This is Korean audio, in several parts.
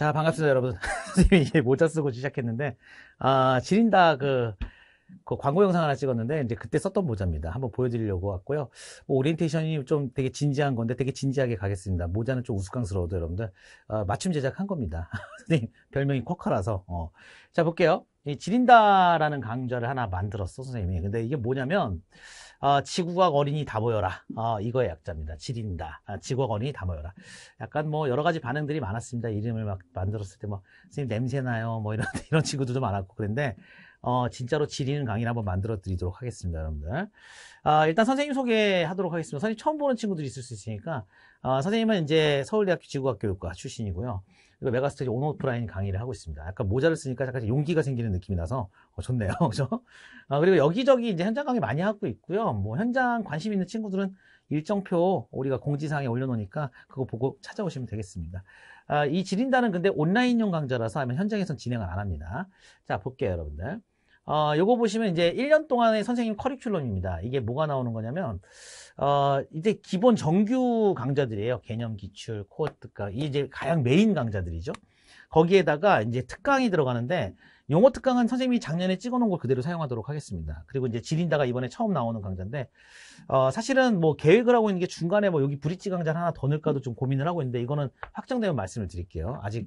자, 반갑습니다, 여러분. 선생님이 이제 모자 쓰고 시작했는데, 아, 지린다 그, 그, 광고 영상 하나 찍었는데, 이제 그때 썼던 모자입니다. 한번 보여드리려고 왔고요. 뭐 오리엔테이션이 좀 되게 진지한 건데, 되게 진지하게 가겠습니다. 모자는 좀 우스꽝스러워도 여러분들, 아, 맞춤 제작한 겁니다. 선생님, 별명이 쿼커라서, 어. 자, 볼게요. 이 지린다라는 강좌를 하나 만들었어, 선생님이. 근데 이게 뭐냐면, 어, 지구과학 어린이 다 모여라. 어, 이거의 약자입니다. 지린다. 아, 지구과학 어린이 다 모여라. 약간 뭐 여러 가지 반응들이 많았습니다. 이름을 막 만들었을 때 뭐 선생님 냄새나요. 뭐 이런 이런 친구들도 많았고 그런데 어, 진짜로 지리는 강의를 한번 만들어 드리도록 하겠습니다, 여러분들. 아, 일단 선생님 소개하도록 하겠습니다. 선생님 처음 보는 친구들이 있을 수 있으니까, 아, 선생님은 이제 서울대학교 지구과학교육과 출신이고요. 이거 메가스터디 온 오프라인 강의를 하고 있습니다. 약간 모자를 쓰니까 약간 용기가 생기는 느낌이 나서 어, 좋네요. 그죠? 아, 그리고 여기저기 이제 현장 강의 많이 하고 있고요. 뭐 현장 관심 있는 친구들은 일정표 우리가 공지사항에 올려놓으니까 그거 보고 찾아오시면 되겠습니다. 아, 이 지린다는 근데 온라인용 강좌라서 아니면 현장에선 진행을 안 합니다. 자, 볼게요, 여러분들. 어, 요거 보시면 이제 1년 동안의 선생님 커리큘럼입니다. 이게 뭐가 나오는 거냐면, 어, 이제 기본 정규 강좌들이에요. 개념 기출, 코어 특강. 그러니까 이제 가장 메인 강좌들이죠. 거기에다가 이제 특강이 들어가는데 용어 특강은 선생님이 작년에 찍어놓은 걸 그대로 사용하도록 하겠습니다. 그리고 이제 지린다가 이번에 처음 나오는 강좌인데 어, 사실은 뭐 계획을 하고 있는 게 중간에 뭐 여기 브릿지 강좌를 하나 더 넣을까도 좀 고민을 하고 있는데 이거는 확정되면 말씀을 드릴게요. 아직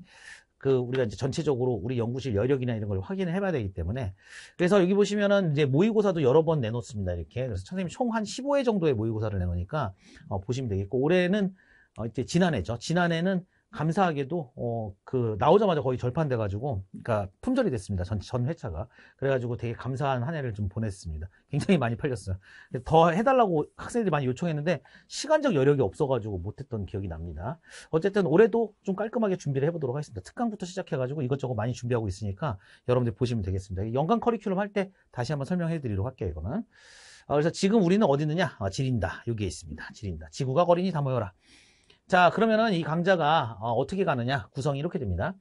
그 우리가 이제 전체적으로 우리 연구실 여력이나 이런 걸 확인해 을 봐야 되기 때문에 그래서 여기 보시면은 이제 모의고사도 여러 번 내놓습니다. 이렇게. 그래서 선생님 총 한 15회 정도의 모의고사를 내놓으니까 어, 보시면 되겠고 올해는 어, 이제 지난해죠. 지난해는 감사하게도 어, 그 나오자마자 거의 절판돼 가지고 그러니까 품절이 됐습니다. 전, 전 회차가. 그래 가지고 되게 감사한 한 해를 좀 보냈습니다. 굉장히 많이 팔렸어요. 더 해달라고 학생들이 많이 요청했는데 시간적 여력이 없어 가지고 못 했던 기억이 납니다. 어쨌든 올해도 좀 깔끔하게 준비를 해 보도록 하겠습니다. 특강부터 시작해 가지고 이것저것 많이 준비하고 있으니까 여러분들 보시면 되겠습니다. 연간 커리큘럼 할 때 다시 한번 설명해 드리도록 할게요, 이거는. 아, 그래서 지금 우리는 어디 있느냐? 아, 지린다. 여기에 있습니다. 지린다. 지구가 거리니 다 모여라. 자 그러면은 이 강좌가 어, 떻게 가느냐 구성이 이렇게 됩니다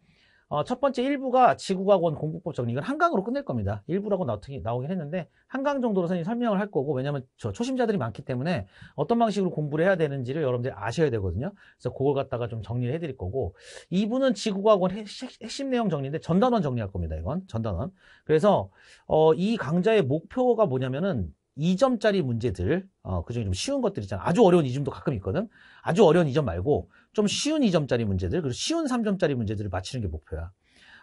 어, 첫 번째 1부가 지구과학원 공부법 정리 이건 한강으로 끝낼 겁니다 1부라고 나오긴, 나오긴 했는데 한강 정도로 선생님 설명을 할 거고 왜냐면 저 초심자들이 많기 때문에 어떤 방식으로 공부를 해야 되는지를 여러분들이 아셔야 되거든요 그래서 그걸 갖다가 좀 정리를 해드릴 거고 2부는 지구과학원 핵심 내용 정리인데 전단원 정리할 겁니다 이건 전단원 그래서 어, 이 강좌의 목표가 뭐냐면은 2점짜리 문제들, 어, 그 중에 좀 쉬운 것들 있잖아. 아주 어려운 2점도 가끔 있거든. 아주 어려운 2점 말고 좀 쉬운 2점짜리 문제들, 그리고 쉬운 3점짜리 문제들을 맞히는 게 목표야.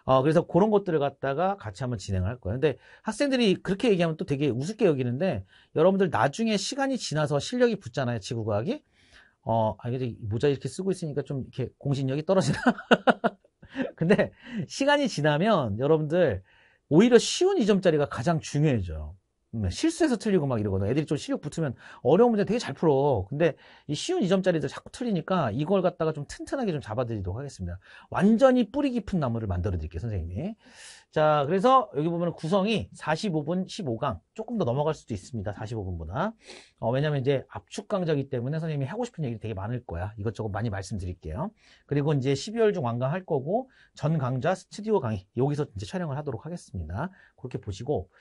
어, 그래서 그런 것들을 갖다가 같이 한번 진행을 할 거예요. 근데 학생들이 그렇게 얘기하면 또 되게 우습게 여기는데 여러분들 나중에 시간이 지나서 실력이 붙잖아요. 지구과학이. 어, 아, 근데 모자 이렇게 쓰고 있으니까 좀 이렇게 공신력이 떨어지나? 근데 시간이 지나면 여러분들 오히려 쉬운 2점짜리가 가장 중요해져요. 음, 실수해서 틀리고 막 이러거든. 애들이 좀 실력 붙으면 어려운 문제 되게 잘 풀어. 근데 이 쉬운 이점짜리도 자꾸 틀리니까 이걸 갖다가 좀 튼튼하게 좀 잡아드리도록 하겠습니다. 완전히 뿌리 깊은 나무를 만들어 드릴게요, 선생님이. 자, 그래서 여기 보면 구성이 45분 15강. 조금 더 넘어갈 수도 있습니다. 45분보다. 어, 왜냐면 이제 압축 강좌이기 때문에 선생님이 하고 싶은 얘기 되게 많을 거야. 이것저것 많이 말씀드릴게요. 그리고 이제 12월 중 완강 할 거고 전 강좌 스튜디오 강의 여기서 이제 촬영을 하도록 하겠습니다. 그렇게 보시고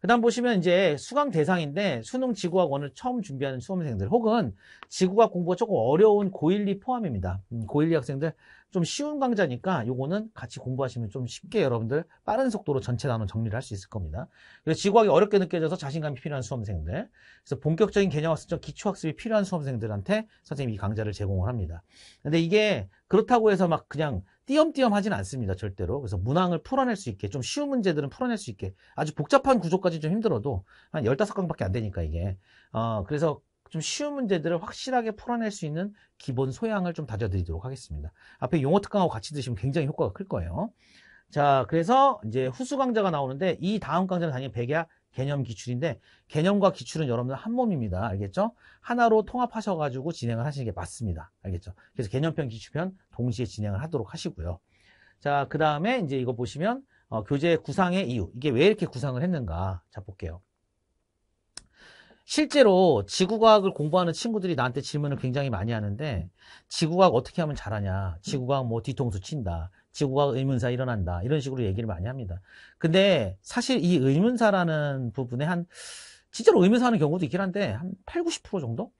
그다음 보시면 이제 이제 수강 대상인데 수능 지구학원을 처음 준비하는 수험생들 혹은 지구학 공부가 조금 어려운 고1, 2 포함입니다. 음, 고1, 2 학생들 좀 쉬운 강좌니까 요거는 같이 공부하시면 좀 쉽게 여러분들 빠른 속도로 전체 단원 정리를 할 수 있을 겁니다. 그래서 지구학이 어렵게 느껴져서 자신감이 필요한 수험생들, 그래서 본격적인 개념 학습적 기초 학습이 필요한 수험생들한테 선생님이 이 강좌를 제공을 합니다. 근데 이게 그렇다고 해서 막 그냥 띄엄띄엄 하진 않습니다. 절대로. 그래서 문항을 풀어낼 수 있게 좀 쉬운 문제들은 풀어낼 수 있게 아주 복잡한 구조까지 좀 힘들어도 한 15강밖에 안 되니까 이게. 어, 그래서 좀 쉬운 문제들을 확실하게 풀어낼 수 있는 기본 소양을 좀 다져드리도록 하겠습니다. 앞에 용어 특강하고 같이 드시면 굉장히 효과가 클 거예요. 자, 그래서 이제 후수 강좌가 나오는데 이 다음 강좌는 당연히 백야 개념 기출인데 개념과 기출은 여러분들 한 몸입니다. 알겠죠? 하나로 통합하셔가지고 진행을 하시는 게 맞습니다. 알겠죠? 그래서 개념편, 기출편 동시에 진행을 하도록 하시고요. 자, 그 다음에 이제 이거 보시면 어, 교재 구상의 이유. 이게 왜 이렇게 구상을 했는가. 자, 볼게요. 실제로 지구과학을 공부하는 친구들이 나한테 질문을 굉장히 많이 하는데 지구과학 어떻게 하면 잘하냐 지구과학 뭐 뒤통수 친다 지구과학 의문사 일어난다 이런 식으로 얘기를 많이 합니다 근데 사실 이 의문사라는 부분에 한 진짜로 의문사 하는 경우도 있긴 한데 한 8, 0 90% 정도?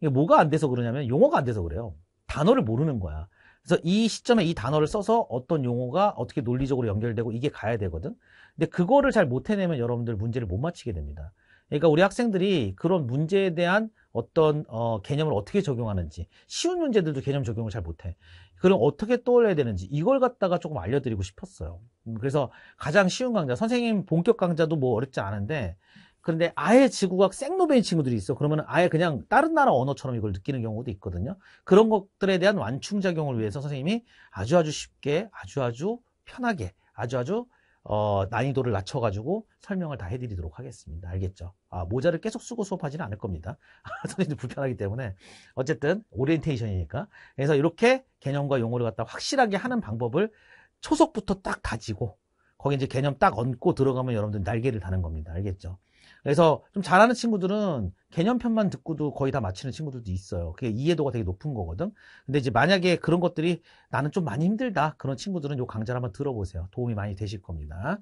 이게 뭐가 안 돼서 그러냐면 용어가 안 돼서 그래요 단어를 모르는 거야 그래서 이 시점에 이 단어를 써서 어떤 용어가 어떻게 논리적으로 연결되고 이게 가야 되거든 근데 그거를 잘 못 해내면 여러분들 문제를 못 맞히게 됩니다 그러니까 우리 학생들이 그런 문제에 대한 어떤 어, 개념을 어떻게 적용하는지 쉬운 문제들도 개념 적용을 잘 못해 그럼 어떻게 떠올려야 되는지 이걸 갖다가 조금 알려드리고 싶었어요 음, 그래서 가장 쉬운 강좌 선생님 본격 강좌도 뭐 어렵지 않은데 그런데 아예 지구학 생노베인 친구들이 있어 그러면 아예 그냥 다른 나라 언어처럼 이걸 느끼는 경우도 있거든요 그런 것들에 대한 완충작용을 위해서 선생님이 아주아주 아주 쉽게 아주아주 아주 편하게 아주아주 아주 어, 난이도를 낮춰가지고 설명을 다 해드리도록 하겠습니다. 알겠죠? 아, 모자를 계속 쓰고 수업하지는 않을 겁니다. 아, 선생님들 불편하기 때문에. 어쨌든, 오리엔테이션이니까. 그래서 이렇게 개념과 용어를 갖다 확실하게 하는 방법을 초석부터 딱 다지고, 거기 이제 개념 딱 얹고 들어가면 여러분들 날개를 다는 겁니다. 알겠죠? 그래서 좀 잘하는 친구들은 개념편만 듣고도 거의 다 맞히는 친구들도 있어요. 그게 이해도가 되게 높은 거거든. 근데 이제 만약에 그런 것들이 나는 좀 많이 힘들다. 그런 친구들은 요 강좌를 한번 들어보세요. 도움이 많이 되실 겁니다.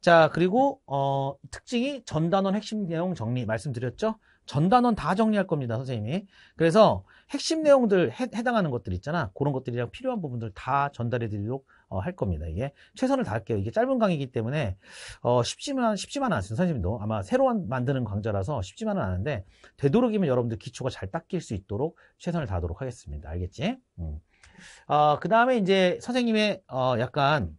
자, 그리고, 어, 특징이 전단원 핵심 내용 정리 말씀드렸죠? 전단원 다 정리할 겁니다, 선생님이. 그래서 핵심 내용들 해, 당하는 것들 있잖아. 그런 것들이랑 필요한 부분들 다 전달해 드리도록 어, 할 겁니다. 이게 최선을 다할게요. 이게 짧은 강의이기 때문에 어, 쉽지만 쉽지만은 않습니다. 선생님도 아마 새로 만드는 강좌라서 쉽지만은 않은데 되도록이면 여러분들 기초가 잘 닦일 수 있도록 최선을 다하도록 하겠습니다. 알겠지? 음. 어, 아, 그 다음에 이제 선생님의 어, 약간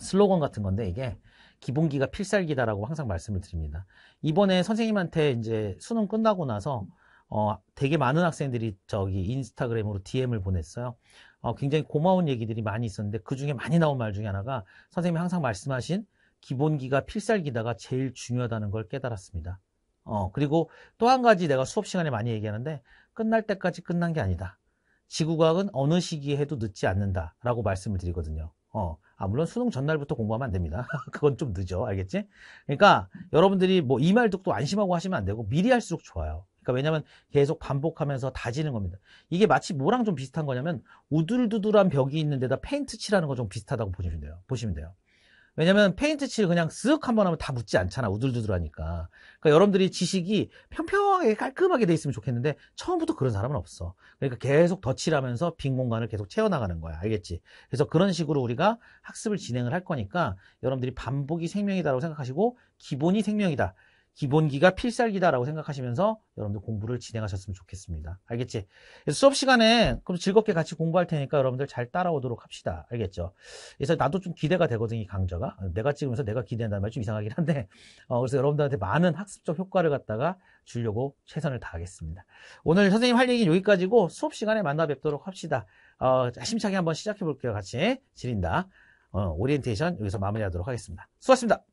슬로건 같은 건데 이게 기본기가 필살기다라고 항상 말씀을 드립니다. 이번에 선생님한테 이제 수능 끝나고 나서 어, 되게 많은 학생들이 저기 인스타그램으로 DM을 보냈어요. 어, 굉장히 고마운 얘기들이 많이 있었는데 그 중에 많이 나온 말 중에 하나가 선생님이 항상 말씀하신 기본기가 필살기다가 제일 중요하다는 걸 깨달았습니다. 어, 그리고 또 한 가지 내가 수업 시간에 많이 얘기하는데 끝날 때까지 끝난 게 아니다. 지구과학은 어느 시기에 해도 늦지 않는다라고 말씀을 드리거든요. 어, 아, 물론 수능 전날부터 공부하면 안 됩니다. 그건 좀 늦어. 알겠지? 그러니까 여러분들이 뭐 이 말 듣고 안심하고 하시면 안 되고 미리 할수록 좋아요. 않을까. 왜냐면 계속 반복하면서 다지는 겁니다. 이게 마치 뭐랑 좀 비슷한 거냐면 우둘두둘한 벽이 있는 데다 페인트 칠하는 거 좀 비슷하다고 보시면 돼요. 보시면 돼요. 왜냐면 페인트 칠 그냥 쓱 한번 하면 다 묻지 않잖아 우둘두둘하니까 그러니까 여러분들이 지식이 평평하게 깔끔하게 돼 있으면 좋겠는데 처음부터 그런 사람은 없어 그러니까 계속 덧칠하면서 빈 공간을 계속 채워나가는 거야 알겠지 그래서 그런 식으로 우리가 학습을 진행을 할 거니까 여러분들이 반복이 생명이다라고 생각하시고 기본이 생명이다 기본기가 필살기다라고 생각하시면서 여러분들 공부를 진행하셨으면 좋겠습니다. 알겠지? 수업 시간에 그럼 즐겁게 같이 공부할 테니까 여러분들 잘 따라오도록 합시다. 알겠죠? 그래서 나도 좀 기대가 되거든이 강좌가. 내가 찍으면서 내가 기대한다는 말이 좀 이상하긴 한데, 어, 그래서 여러분들한테 많은 학습적 효과를 갖다가 주려고 최선을 다하겠습니다. 오늘 선생님 할 얘기는 여기까지고 수업 시간에 만나 뵙도록 합시다. 어, 심차게 한번 시작해 볼게요. 같이 지린다. 어, 오리엔테이션 여기서 마무리하도록 하겠습니다. 수고하셨습니다.